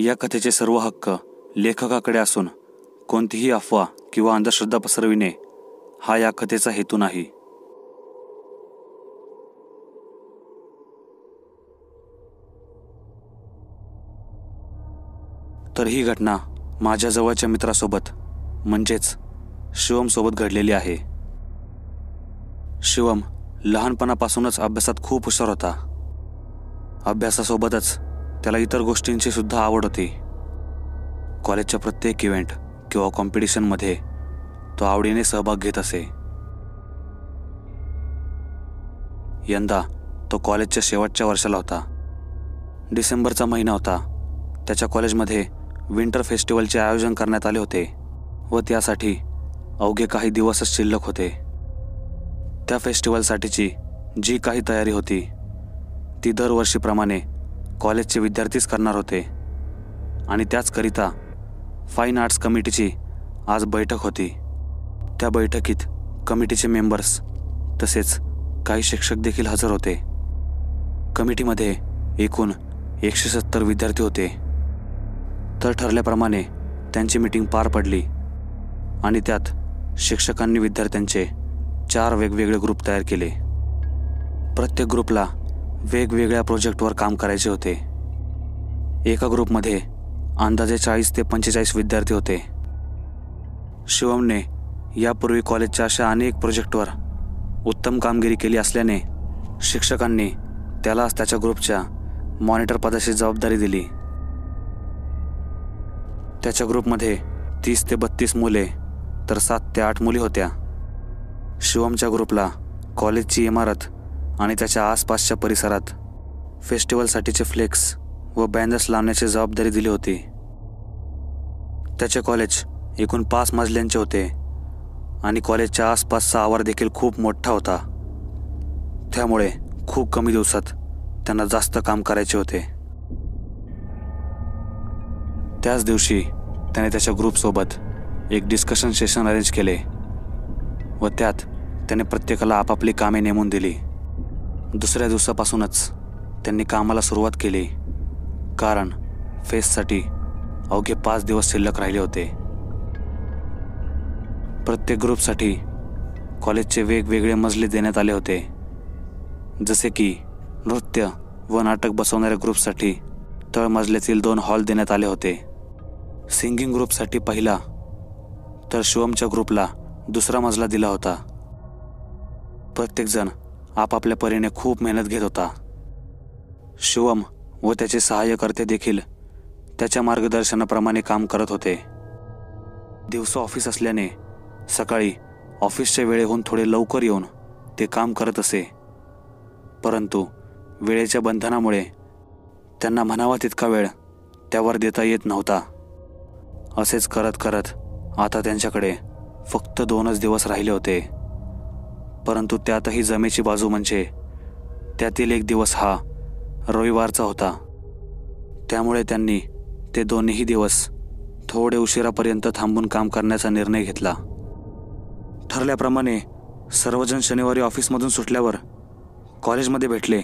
या कथेचे सर्व हक्क लेखकाकडे असून कोणतीही अफवा किंवा अंधश्रद्धा पसरविणे हा या कथेचा हेतू नाही तर ही घटना माझ्या जवळच्या मित्रासोबत म्हणजेच शिवमसोबत घडलेली आहे शिवम लहानपणापासूनच अभ्यासात खूप हुशार होता अभ्यासासोबतच त्याला इतर गोष्टींची सुद्धा आवड होती कॉलेजच्या प्रत्येक इव्हेंट किंवा कॉम्पिटिशनमध्ये तो आवडीने सहभाग घेत असे यंदा तो कॉलेजच्या शेवटच्या वर्षाला होता डिसेंबरचा महिना होता त्याच्या कॉलेजमध्ये विंटर फेस्टिवलचे आयोजन करण्यात आले होते व त्यासाठी अवघे काही दिवसच शिल्लक होते त्या फेस्टिवलसाठीची जी काही तयारी होती ती दरवर्षीप्रमाणे कॉलेजचे विद्यार्थीच करणार होते आणि त्याचकरिता फाईन आर्ट्स कमिटीची आज बैठक होती त्या बैठकीत कमिटीचे मेंबर्स तसेच काही शिक्षक देखील हजर होते कमिटीमध्ये एकूण एकशे सत्तर विद्यार्थी होते तर ठरल्याप्रमाणे त्यांची मीटिंग पार पडली आणि त्यात शिक्षकांनी विद्यार्थ्यांचे चार वेगवेगळे ग्रुप तयार केले प्रत्येक ग्रुपला वेगवेगळ्या प्रोजेक्टवर काम करायचे होते एका ग्रुपमध्ये अंदाजे चाळीस ते पंचेचाळीस विद्यार्थी होते शिवमने यापूर्वी कॉलेजच्या अशा अनेक प्रोजेक्टवर उत्तम कामगिरी केली असल्याने शिक्षकांनी त्यालाच त्याच्या ग्रुपच्या मॉनिटर पदाची जबाबदारी दिली त्याच्या ग्रुपमध्ये तीस ते बत्तीस मुले तर सात ते आठ मुली होत्या शिवमच्या ग्रुपला कॉलेजची इमारत आणि त्याच्या आसपासच्या परिसरात फेस्टिवलसाठीचे फ्लेक्स व बॅनर्स लावण्याची जबाबदारी दिली होती त्याचे कॉलेज एकूण पाच मजल्यांचे होते आणि कॉलेजच्या आसपासचा आवार देखील खूप मोठा होता त्यामुळे खूप कमी दिवसात त्यांना जास्त काम करायचे होते त्याच दिवशी त्याने त्याच्या ग्रुपसोबत एक डिस्कशन सेशन अरेंज केले व त्यात त्याने प्रत्येकाला आपापली कामे नेमून दिली दुसऱ्या दिवसापासूनच त्यांनी कामाला सुरुवात केली कारण फेससाठी अवघे पाच दिवस शिल्लक राहिले होते प्रत्येक ग्रुपसाठी कॉलेजचे वेगवेगळे मजले देण्यात आले होते जसे की नृत्य व नाटक बसवणाऱ्या ग्रुपसाठी तळमजल्यातील दोन हॉल देण्यात आले होते सिंगिंग ग्रुपसाठी पहिला तर शिवमच्या ग्रुपला दुसरा मजला दिला होता प्रत्येकजण आपापल्या परीने खूप मेहनत घेत होता शिवम व त्याचे सहाय्यकर्ते देखील त्याच्या मार्गदर्शनाप्रमाणे काम करत होते दिवस ऑफिस असल्याने सकाळी ऑफिसच्या वेळेहून थोडे लवकर येऊन ते काम करत असे परंतु वेळेच्या बंधनामुळे त्यांना म्हणावा तितका वेळ त्यावर देता येत नव्हता असेच करत करत आता त्यांच्याकडे फक्त दोनच दिवस राहिले होते परंतु त्यातही जमेची बाजू म्हणजे त्यातील एक दिवस हा रविवारचा होता त्यामुळे त्यांनी ते दोन्हीही दिवस थोडे उशिरापर्यंत थांबून काम करण्याचा निर्णय घेतला ठरल्याप्रमाणे सर्वजण शनिवारी ऑफिसमधून सुटल्यावर कॉलेजमध्ये भेटले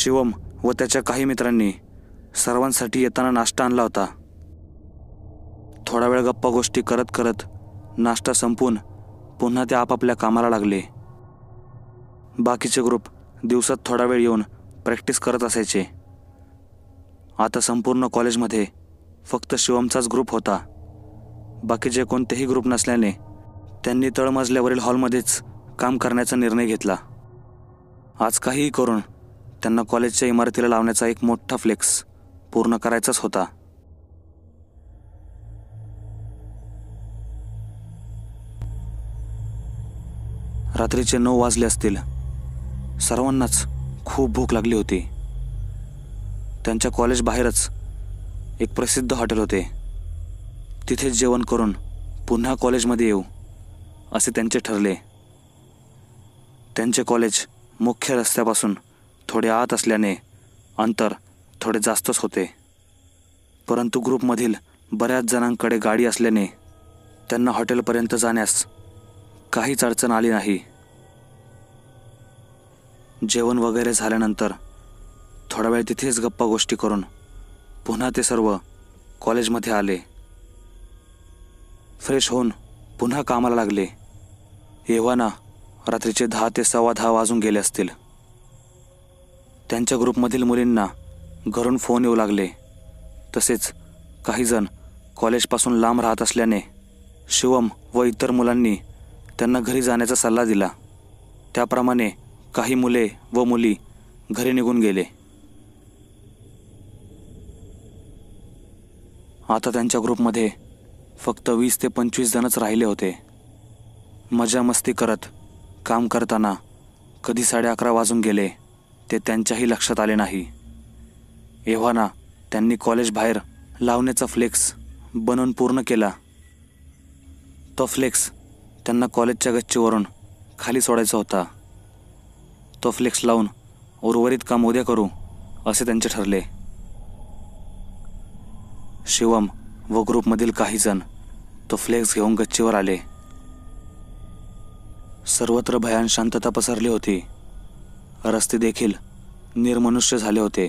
शिवम व त्याच्या काही मित्रांनी सर्वांसाठी येताना नाश्ता आणला होता थोडा वेळ गप्पा गोष्टी करत करत नाश्ता संपून पुन्हा ते आपापल्या कामाला लागले बाकीचे ग्रुप दिवसात थोडा वेळ येऊन प्रॅक्टिस करत असायचे आता संपूर्ण कॉलेजमध्ये फक्त शिवमचाच ग्रुप होता बाकीचे कोणतेही ग्रुप नसल्याने त्यांनी तळमजल्यावरील हॉलमध्येच काम करण्याचा निर्णय घेतला आज काहीही करून त्यांना कॉलेजच्या इमारतीला लावण्याचा एक मोठा फ्लेक्स पूर्ण करायचाच होता रात्रीचे नऊ वाजले असतील सर्वांनाच खूप भूक लागली होती त्यांच्या कॉलेज बाहेरच एक प्रसिद्ध हॉटेल होते तिथेच जेवण करून पुन्हा कॉलेजमध्ये येऊ असे त्यांचे ठरले त्यांचे कॉलेज मुख्य रस्त्यापासून थोडे आत असल्याने अंतर थोडे जास्तच होते परंतु ग्रुपमधील बऱ्याच जणांकडे गाडी असल्याने त्यांना हॉटेलपर्यंत जाण्यास काहीच अडचण आली नाही जेवण वगैरे झाल्यानंतर थोडा वेळ तिथेच गप्पा गोष्टी करून पुन्हा ते सर्व कॉलेजमध्ये आले फ्रेश होऊन पुन्हा कामाला लागले एव्हाना रात्रीचे दहा ते सव्वा दहा वाजून गेले असतील त्यांच्या ग्रुपमधील मुलींना घरून फोन येऊ लागले तसेच काहीजण कॉलेजपासून लांब राहत असल्याने शिवम व इतर मुलांनी त्यांना घरी जाण्याचा सल्ला दिला त्याप्रमाणे काही मुले व मुली घरी निघून गेले आता त्यांच्या ग्रुपमध्ये फक्त वीस ते पंचवीस जणच राहिले होते मजा मस्ती करत काम करताना कधी साडे अकरा वाजून गेले ते त्यांच्याही लक्षात आले नाही एव्हाना त्यांनी कॉलेज बाहेर लावण्याचा फ्लेक्स बनवून पूर्ण केला तो फ्लेक्स त्यांना कॉलेजच्या गच्चीवरून खाली सोडायचा होता तो फ्लेक्स लावून उर्वरित काम उद्या करू असे त्यांचे ठरले शिवम व ग्रुपमधील काहीजण तो फ्लेक्स घेऊन गच्चीवर आले सर्वत्र भयान शांतता पसरली होती रस्ते देखील निर्मनुष्य झाले होते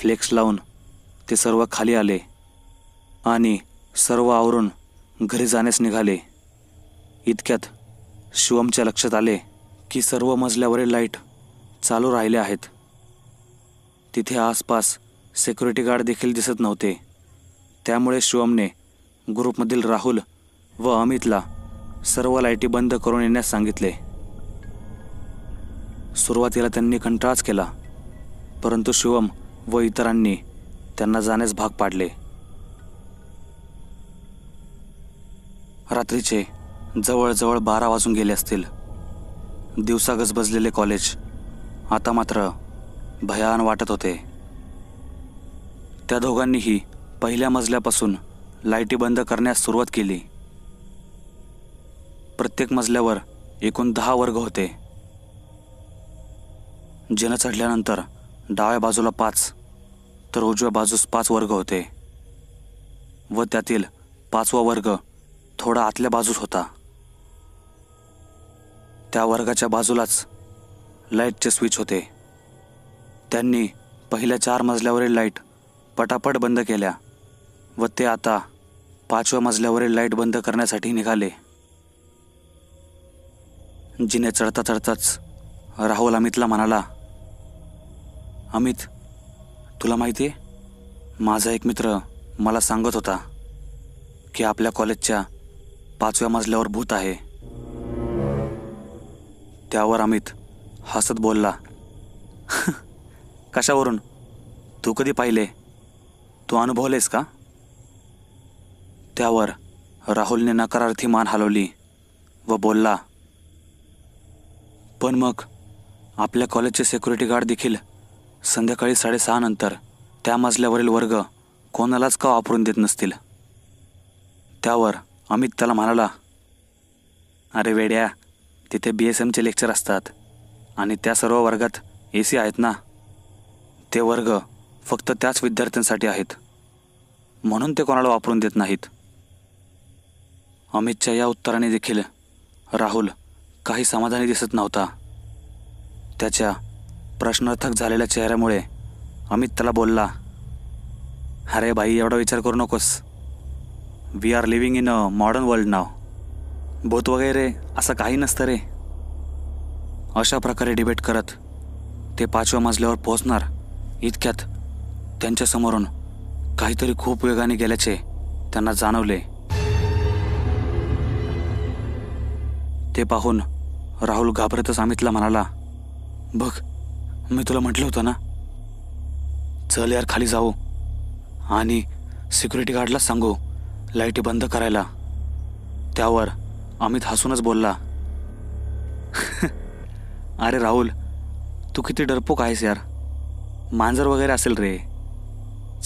फ्लेक्स लावून ते सर्व खाली आले आणि सर्व आवरून घरी जाण्यास निघाले इतक्यात शिवमच्या लक्षात आले की सर्व मजल्यावरील लाईट चालू राहिले आहेत तिथे आसपास सिक्युरिटी गार्ड देखील दिसत नव्हते त्यामुळे शिवमने ग्रुपमधील राहुल व अमितला सर्व लाईटी बंद करून येण्यास सांगितले सुरुवातीला त्यांनी कंटाळाच केला परंतु शिवम व इतरांनी त्यांना जाण्यास भाग पाडले रात्रीचे जवळजवळ बारा वाजून गेले असतील दिवसा गजबजलेले कॉलेज आता मात्र भयान वाटत होते त्या दोघांनीही पहिल्या मजल्यापासून लाईटी बंद करण्यास सुरुवात केली प्रत्येक मजल्यावर एकूण दहा वर्ग होते जन चढल्यानंतर डाव्या बाजूला पाच तर उजव्या बाजूस पाच वर्ग होते व त्यातील पाचवा वर्ग थोडा आतल्या बाजूस होता त्या वर्गाच्या बाजूलाच लाईटचे स्विच होते त्यांनी पहिल्या चार मजल्यावरील लाईट पटापट बंद केल्या व ते आता पाचव्या मजल्यावरील लाईट बंद करण्यासाठी निघाले जिने चढता चढताच राहुल अमितला म्हणाला अमित तुला माहिती आहे माझा एक मित्र मला सांगत होता की आपल्या कॉलेजच्या पाचव्या मजल्यावर भूत आहे त्यावर अमित हसत बोलला कशावरून तू कधी पाहिले तू अनुभवलेस का त्यावर राहुलने नकारार्थी मान हलवली व बोलला पण मग आपल्या कॉलेजचे सिक्युरिटी गार्ड देखील संध्याकाळी साडेसहा नंतर त्या मजल्यावरील वर्ग कोणालाच का वापरून देत नसतील त्यावर अमित त्याला म्हणाला अरे वेड्या तिथे बी एस एमचे लेक्चर असतात आणि त्या सर्व वर्गात ए सी आहेत ना ते वर्ग फक्त त्याच विद्यार्थ्यांसाठी आहेत म्हणून ते कोणाला वापरून देत नाहीत अमितच्या या उत्तराने देखील राहुल काही समाधानी दिसत नव्हता त्याच्या प्रश्नार्थक झालेल्या चेहऱ्यामुळे अमित त्याला बोलला अरे बाई एवढा विचार करू नकोस we are living in a modern world नाव भूत वगैरे असं काही नसतं रे अशा प्रकारे डिबेट करत ते पाचव्या मजल्यावर पोहोचणार इतक्यात त्यांच्यासमोरून काहीतरी खूप वेगाने गेल्याचे त्यांना जाणवले ते पाहून राहुल घाबरतच अमितला म्हणाला बघ मी तुला म्हटलं होतं ना चल यार खाली जाऊ आणि सिक्युरिटी गार्डला सांगू लाईटी बंद करायला त्यावर अमित हसूनच बोलला अरे राहुल तू किती डरपोक आहेस यार मांजर वगैरे असेल रे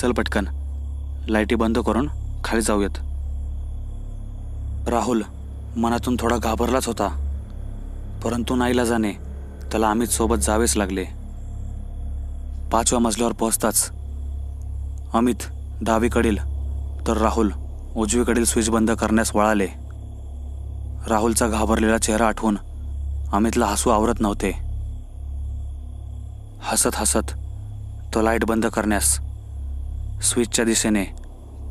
चल पटकन लाईटी बंद करून खाली जाऊयात राहुल मनातून थोडा घाबरलाच होता परंतु नाहीला जाणे त्याला अमित सोबत जावेच लागले पाचव्या मजल्यावर पोहोचताच अमित दहावीकडील तर राहुल उजवीकडील स्विच बंद करण्यास वळाले राहुलचा घाबरलेला चेहरा आठवून अमितला हसू आवरत नव्हते हसत हसत तो लाईट बंद करण्यास स्विचच्या दिशेने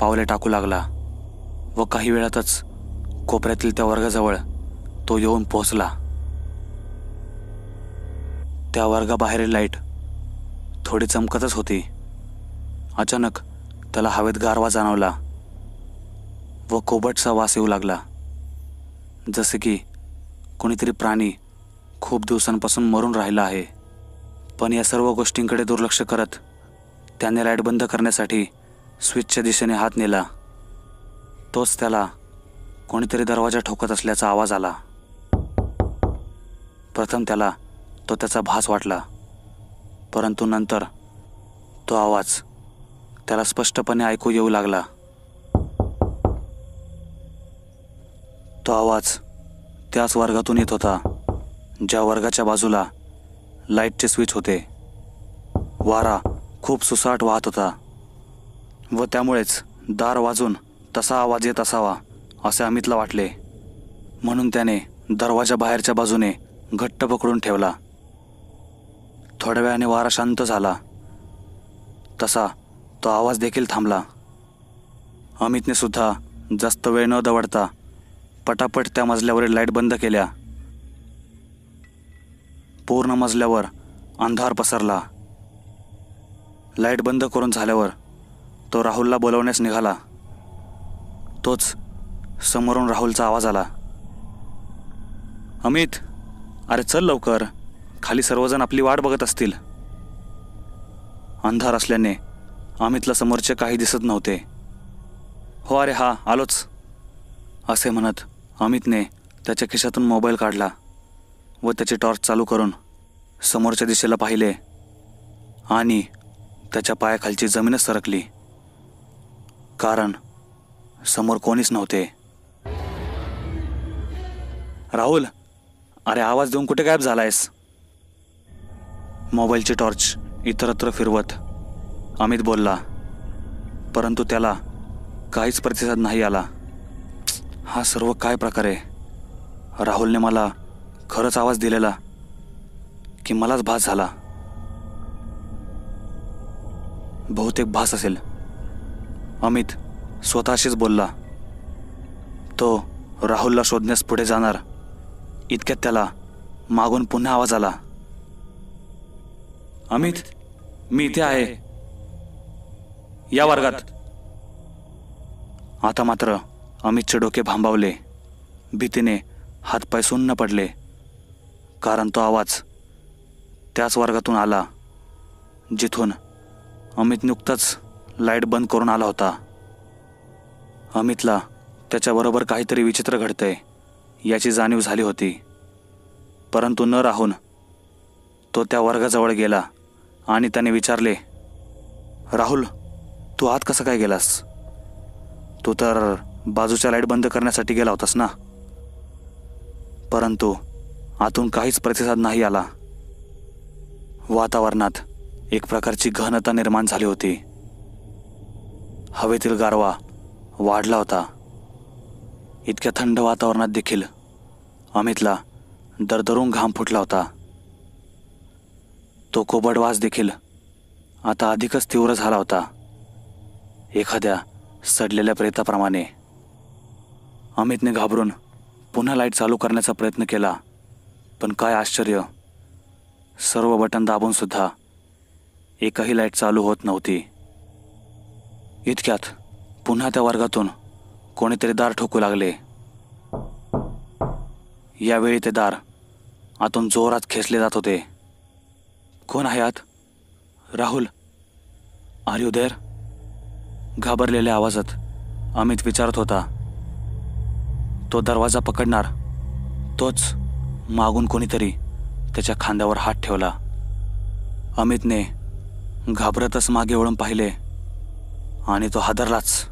पावले टाकू लागला व काही वेळातच कोपऱ्यातील त्या वर्गाजवळ तो येऊन पोहोचला त्या वर्गाबाहेरील लाईट थोडी चमकतच होती अचानक त्याला हवेत गारवा जाणवला व कोबटचा वास येऊ लागला जसे की कोणीतरी प्राणी खूप दिवसांपासून मरून राहिला आहे पण या सर्व गोष्टींकडे दुर्लक्ष करत त्याने लाईट बंद करण्यासाठी स्विचच्या दिशेने हात नेला तोच त्याला कोणीतरी दरवाजा ठोकत असल्याचा आवाज आला प्रथम त्याला तो त्याचा भास वाटला परंतु नंतर तो आवाज त्याला स्पष्टपणे ऐकू येऊ लागला तो आवाज त्याच वर्गातून येत होता ज्या वर्गाच्या बाजूला लाईटचे स्विच होते वारा खूप सुसाट वाहत होता व त्यामुळेच दार वाजून तसा आवाज येत असावा असे अमितला वाटले म्हणून त्याने दरवाजा बाहेरच्या बाजूने घट्ट पकडून ठेवला थोड्या वेळाने वारा शांत झाला तसा तो आवाज देखील थांबला अमितने सुद्धा जास्त वेळ न दवडता पटापट त्या मजल्यावरील लाईट बंद केल्या पूर्ण मजल्यावर अंधार पसरला लाईट बंद करून झाल्यावर तो राहुलला बोलवण्यास निघाला तोच समोरून राहुलचा आवाज आला अमित अरे चल लवकर खाली सर्वजण आपली वाट बघत असतील अंधार असल्याने अमितला समोरचे काही दिसत नव्हते हो अरे हा आलोच असे म्हणत अमितने त्याच्या खिशातून मोबाईल काढला व त्याचे टॉर्च चालू करून समोरच्या दिशेला पाहिले आणि त्याच्या पायाखालची जमीनच सरकली कारण समोर कोणीच नव्हते राहुल अरे आवाज देऊन कुठे गायब झालायस मोबाईलची टॉर्च इतरत्र फिरवत अमित बोलला परंतु त्याला काहीच प्रतिसाद नाही आला हा सर्व काय प्रकार आहे राहुलने मला खरंच आवाज दिलेला की मलाच भास झाला बहुतेक भास असेल अमित स्वतःशीच बोलला तो राहुलला शोधण्यास पुढे जाणार इतक्यात त्याला मागून पुन्हा आवाज आला अमित मी इथे आहे या वर्गात आता मात्र अमितचे डोके भांबावले भीतीने हातपाय सुन्न पडले कारण तो आवाज त्याच वर्गातून आला जिथून अमित नुकतंच लाईट बंद करून आला होता अमितला त्याच्याबरोबर काहीतरी विचित्र घडतंय याची जाणीव झाली होती परंतु न राहून तो त्या वर्गाजवळ गेला आणि त्याने विचारले राहुल तू आत कसं काय गेलास तू तर बाजूच्या लाईट बंद करण्यासाठी गेला होतास ना परंतु आतून काहीच प्रतिसाद नाही आला वातावरणात एक प्रकारची घनता निर्माण झाली होती हवेतील गारवा वाढला होता इतक्या थंड वातावरणात देखील अमितला दरदरून घाम फुटला होता तो कोबडवास देखील आता अधिकच तीव्र झाला होता एखाद्या सडलेल्या प्रेताप्रमाणे अमितने घाबरून पुन्हा लाईट चालू करण्याचा प्रयत्न केला पण काय आश्चर्य सर्व बटन दाबूनसुद्धा एकही लाईट चालू होत नव्हती इतक्यात पुन्हा त्या वर्गातून कोणीतरी दार ठोकू लागले यावेळी ते दार आतून जोरात खेचले जात होते कोण आहे आत राहुल देर घाबरलेल्या आवाजात अमित विचारत होता तो दरवाजा पकडणार तोच मागून कोणीतरी त्याच्या खांद्यावर हात ठेवला अमितने घाबरतच मागे वळून पाहिले आणि तो हादरलाच